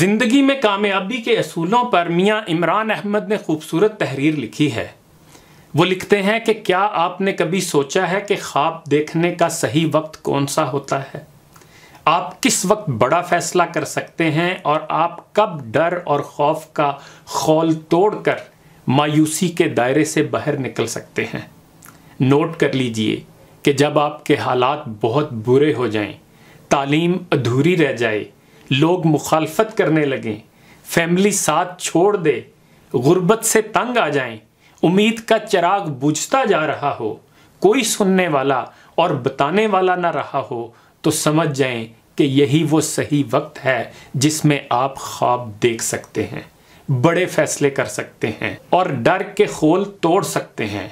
जिंदगी में कामयाबी के असूलों पर मियाँ इमरान अहमद ने खूबसूरत तहरीर लिखी है वो लिखते हैं कि क्या आपने कभी सोचा है कि ख्वाब देखने का सही वक्त कौन सा होता है आप किस वक्त बड़ा फैसला कर सकते हैं और आप कब डर और खौफ का खौल तोड़कर मायूसी के दायरे से बाहर निकल सकते हैं नोट कर लीजिए कि जब आपके हालात बहुत बुरे हो जाएं, तालीम अधूरी रह जाए लोग मुखालफत करने लगें फैमिली साथ छोड़ दे गुर्बत से तंग आ जाएं, उम्मीद का चिराग बुझता जा रहा हो कोई सुनने वाला और बताने वाला ना रहा हो तो समझ जाएं कि यही वो सही वक्त है जिसमें आप ख्वाब देख सकते हैं बड़े फैसले कर सकते हैं और डर के खोल तोड़ सकते हैं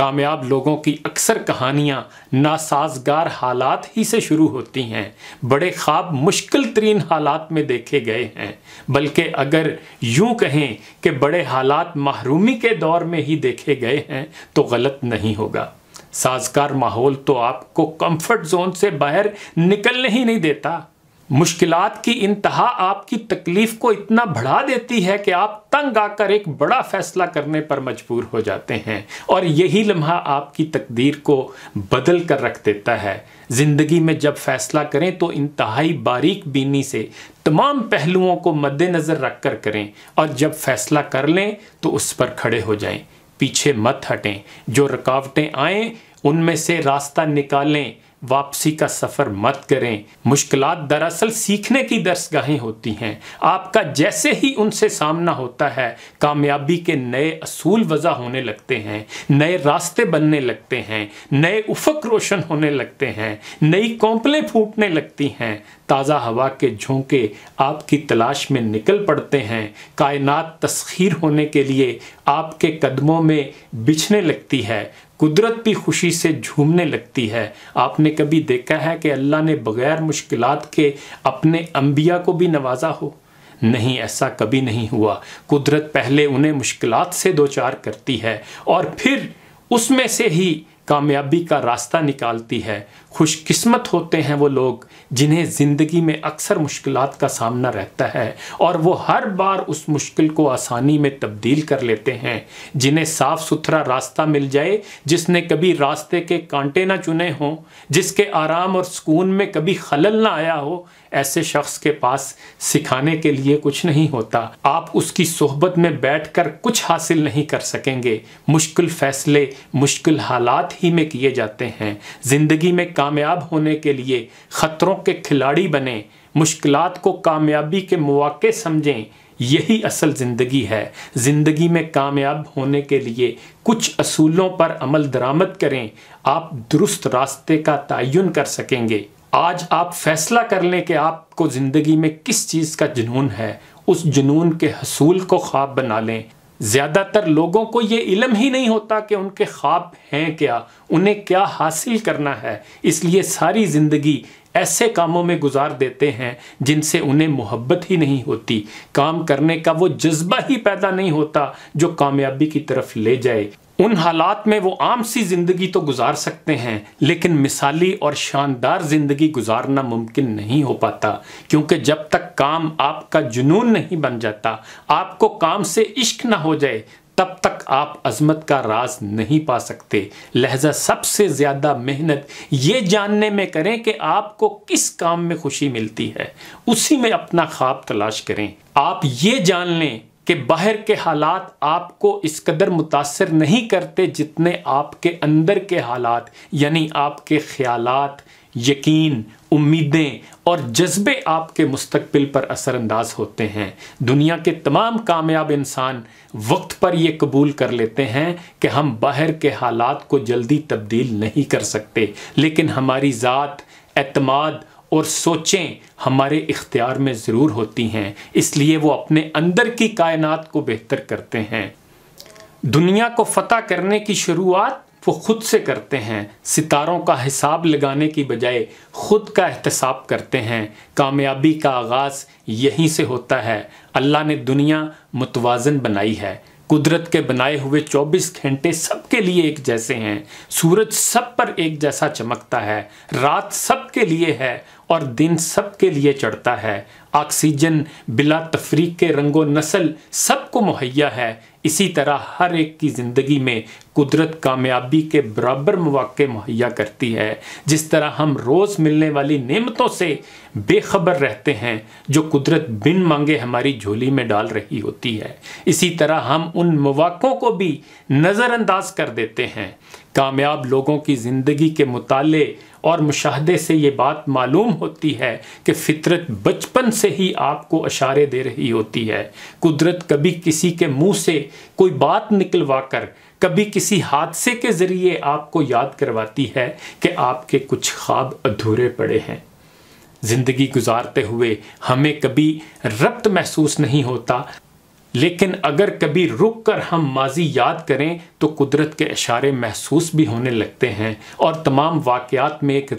कामयाब लोगों की अक्सर कहानियाँ नासाजगार हालात ही से शुरू होती हैं बड़े ख्वाब मुश्किल तरीन हालात में देखे गए हैं बल्कि अगर यूं कहें कि बड़े हालात महरूमी के दौर में ही देखे गए हैं तो गलत नहीं होगा साजगार माहौल तो आपको कंफर्ट जोन से बाहर निकलने ही नहीं देता मुश्किल की इंतहा आपकी तकलीफ को इतना बढ़ा देती है कि आप तंग आकर एक बड़ा फैसला करने पर मजबूर हो जाते हैं और यही लम्हा आपकी तकदीर को बदल कर रख देता है ज़िंदगी में जब फैसला करें तो इंतहाई बारीक बीनी से तमाम पहलुओं को मद्देनज़र रख कर करें और जब फैसला कर लें तो उस पर खड़े हो जाएं पीछे मत हटें जो रुकावटें आएँ उनमें से रास्ता निकालें वापसी का सफ़र मत करें मुश्किल दरअसल सीखने की दरसगाहें होती हैं आपका जैसे ही उनसे सामना होता है कामयाबी के नए असूल वज़ा होने लगते हैं नए रास्ते बनने लगते हैं नए उफक रोशन होने लगते हैं नई कौपलें फूटने लगती हैं ताज़ा हवा के झोंके आपकी तलाश में निकल पड़ते हैं कायनात तस्खीर होने के लिए आपके कदमों में बिछने लगती है कुदरत भी खुशी से झूमने लगती है आपने कभी देखा है कि अल्लाह ने बग़ैर मुश्किल के अपने अम्बिया को भी नवाजा हो नहीं ऐसा कभी नहीं हुआ कुदरत पहले उन्हें मुश्किल से दो चार करती है और फिर उसमें से ही कामयाबी का रास्ता निकालती है खुशकिस्मत होते हैं वो लोग जिन्हें ज़िंदगी में अक्सर मुश्किल का सामना रहता है और वो हर बार उस मुश्किल को आसानी में तब्दील कर लेते हैं जिन्हें साफ़ सुथरा रास्ता मिल जाए जिसने कभी रास्ते के कांटे ना चुने हों जिसके आराम और सुकून में कभी खलल ना आया हो ऐसे शख्स के पास सिखाने के लिए कुछ नहीं होता आप उसकी सोहबत में बैठ कुछ हासिल नहीं कर सकेंगे मुश्किल फ़ैसले मुश्किल हालात ही में किए जाते हैं ज़िंदगी में कामयाब होने के लिए ख़तरों के खिलाड़ी बने मुश्किल को कामयाबी के मौके समझें यही असल ज़िंदगी है ज़िंदगी में कामयाब होने के लिए कुछ असूलों पर अमल दरामद करें आप दुरुस्त रास्ते का तयन कर सकेंगे आज आप फैसला कर लें कि आपको ज़िंदगी में किस चीज़ का जुनून है उस जुनून के हसूल को ख्वाब बना लें ज़्यादातर लोगों को ये इलम ही नहीं होता कि उनके ख्वाब हैं क्या उन्हें क्या हासिल करना है इसलिए सारी ज़िंदगी ऐसे कामों में गुजार देते हैं जिनसे उन्हें मोहब्बत ही नहीं होती काम करने का वो जज्बा ही पैदा नहीं होता जो कामयाबी की तरफ ले जाए उन हालात में वो आम सी ज़िंदगी तो गुजार सकते हैं लेकिन मिसाली और शानदार ज़िंदगी गुजारना मुमकिन नहीं हो पाता क्योंकि जब तक काम आपका जुनून नहीं बन जाता आपको काम से इश्क ना हो जाए तब तक आप अजमत का राज नहीं पा सकते लहजा सबसे ज़्यादा मेहनत ये जानने में करें कि आपको किस काम में खुशी मिलती है उसी में अपना ख्वाब तलाश करें आप ये जान लें कि बाहर के हालात आपको इस कदर मुतासर नहीं करते जितने आपके अंदर के हालात यानी आपके ख्यालात यकीन उम्मीदें और जज्बे आपके मुस्तबिल पर असरअंदाज होते हैं दुनिया के तमाम कामयाब इंसान वक्त पर यह कबूल कर लेते हैं कि हम बाहर के हालात को जल्दी तब्दील नहीं कर सकते लेकिन हमारी ज़ात अतमाद और सोचें हमारे इख्तियार में ज़रूर होती हैं इसलिए वो अपने अंदर की कायनात को बेहतर करते हैं दुनिया को फतह करने की शुरुआत वो खुद से करते हैं सितारों का हिसाब लगाने की बजाय खुद का एहतसाब करते हैं कामयाबी का आगाज़ यहीं से होता है अल्लाह ने दुनिया मुतवाजन बनाई है कुदरत के बनाए हुए 24 घंटे सबके लिए एक जैसे हैं सूरज सब पर एक जैसा चमकता है रात सबके लिए है और दिन सबके लिए चढ़ता है ऑक्सीजन बिला तफरीक के रंगो नस्ल सबको मुहैया है इसी तरह हर एक की ज़िंदगी में कुदरत कामयाबी के बराबर मौक़े मुहैया करती है जिस तरह हम रोज़ मिलने वाली नेमतों से बेखबर रहते हैं जो कुदरत बिन मांगे हमारी झोली में डाल रही होती है इसी तरह हम उन मौक़ों को भी नज़रअंदाज कर देते हैं कामयाब लोगों की ज़िंदगी के मुताले और मुशाहदे से ये बात मालूम होती है कि फितरत बचपन से ही आपको इशारे दे रही होती है कुदरत कभी किसी के मुंह से कोई बात निकलवा कर कभी किसी हादसे के ज़रिए आपको याद करवाती है कि आपके कुछ ख्वाब अधूरे पड़े हैं ज़िंदगी गुजारते हुए हमें कभी रक्त महसूस नहीं होता लेकिन अगर कभी रुक कर हम माजी याद करें तो कुदरत के इशारे महसूस भी होने लगते हैं और तमाम वाकयात में एक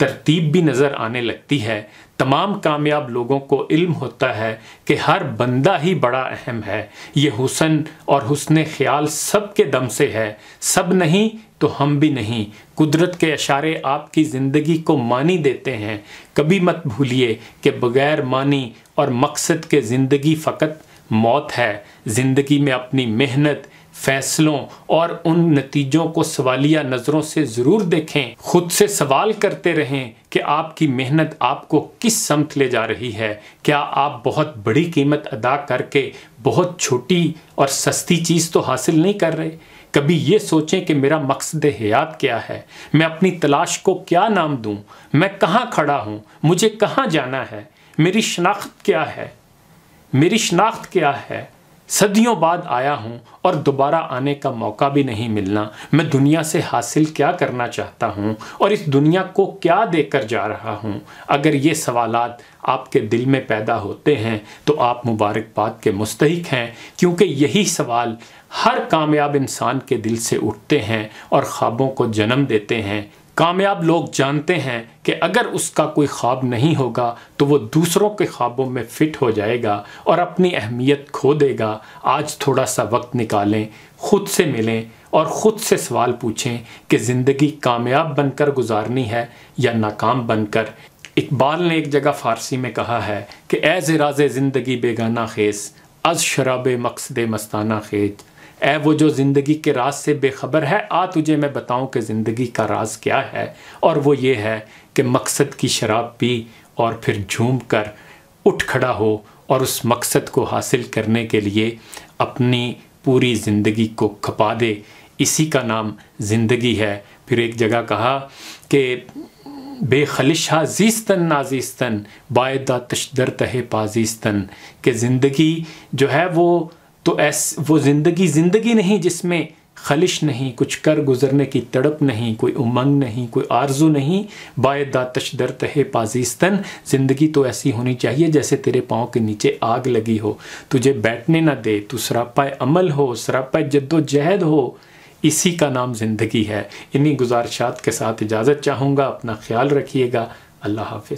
तरतीब भी नज़र आने लगती है तमाम कामयाब लोगों को इल्म होता है कि हर बंदा ही बड़ा अहम है ये हुसन और हुसन ख्याल सब के दम से है सब नहीं तो हम भी नहीं कुदरत के इशारे आपकी ज़िंदगी को मानी देते हैं कभी मत भूलिए कि बग़ैर मानी और मकसद के ज़िंदगी फ़कत मौत है ज़िंदगी में अपनी मेहनत फैसलों और उन नतीजों को सवालिया नज़रों से ज़रूर देखें खुद से सवाल करते रहें कि आपकी मेहनत आपको किस समत ले जा रही है क्या आप बहुत बड़ी कीमत अदा करके बहुत छोटी और सस्ती चीज़ तो हासिल नहीं कर रहे कभी ये सोचें कि मेरा मकसद हयात क्या है मैं अपनी तलाश को क्या नाम दूं मैं कहाँ खड़ा हूँ मुझे कहाँ जाना है मेरी शनाख्त क्या है मेरी शनाख्त क्या है सदियों बाद आया हूँ और दोबारा आने का मौका भी नहीं मिलना मैं दुनिया से हासिल क्या करना चाहता हूँ और इस दुनिया को क्या देकर जा रहा हूँ अगर ये सवालात आपके दिल में पैदा होते हैं तो आप मुबारकबाद के मुस्तक हैं क्योंकि यही सवाल हर कामयाब इंसान के दिल से उठते हैं और ख्वाबों को जन्म देते हैं कामयाब लोग जानते हैं कि अगर उसका कोई ख्वाब नहीं होगा तो वो दूसरों के ख्वाबों में फिट हो जाएगा और अपनी अहमियत खो देगा आज थोड़ा सा वक्त निकालें खुद से मिलें और ख़ुद से सवाल पूछें कि ज़िंदगी कामयाब बनकर गुजारनी है या नाकाम बनकर इकबाल ने एक जगह फ़ारसी में कहा है कि एज़ राज ज़िंदगी बेगाना खेस अज शराब मकसद मस्ताना खेज ए वो जो ज़िंदगी के राज से बेखबर है आ तुझे मैं बताऊं कि ज़िंदगी का राज क्या है और वो ये है कि मकसद की शराब पी और फिर झूम कर उठ खड़ा हो और उस मकसद को हासिल करने के लिए अपनी पूरी ज़िंदगी को खपा दे इसी का नाम ज़िंदगी है फिर एक जगह कहा कि बेखलिशा जीस्तन नाजीस्तन बायदा तशदर तहे पाजीस्तन कि ज़िंदगी जो है वो तो ऐस वो ज़िंदगी ज़िंदगी नहीं जिसमें खलिश नहीं कुछ कर गुजरने की तड़प नहीं कोई उमंग नहीं कोई आरजू नहीं बायदा तशदर तहे पाजिस्तन ज़िंदगी तो ऐसी होनी चाहिए जैसे तेरे पाँव के नीचे आग लगी हो तुझे बैठने ना दे तू सरापा अमल हो सरापा जद्दोजहद हो इसी का नाम ज़िंदगी है इन्हीं गुजारशात के साथ इजाज़त चाहूँगा अपना ख्याल रखिएगा अल्लाह हाफि